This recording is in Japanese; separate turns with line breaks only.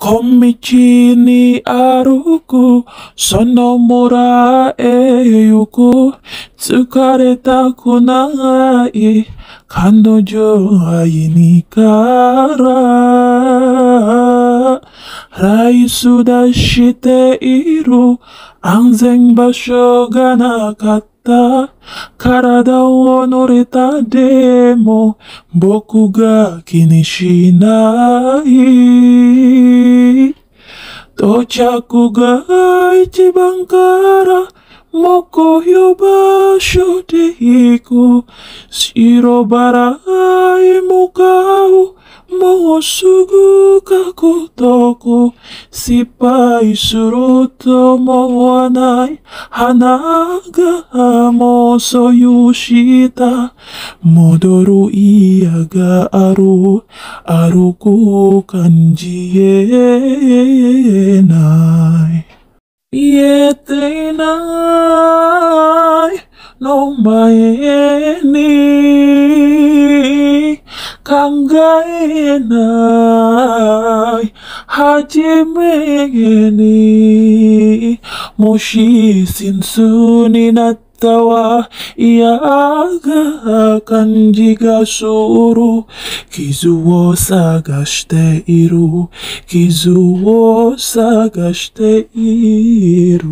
小道に歩く、その村へ行く、疲れたくない彼女愛にからイス出している安全場所がなかった体を乗れたでも僕が気にしない Acha kugaiti bankara moko yobasho teiko siro barai mukau 죽을까도고시바이스로도모아나이하나가모서유시다모도로이야가아루아루고간지에나이이에테나이노마에니考えない。はじめに、もし真相になったわ、嫌が感じがする。傷を探している。傷を探している。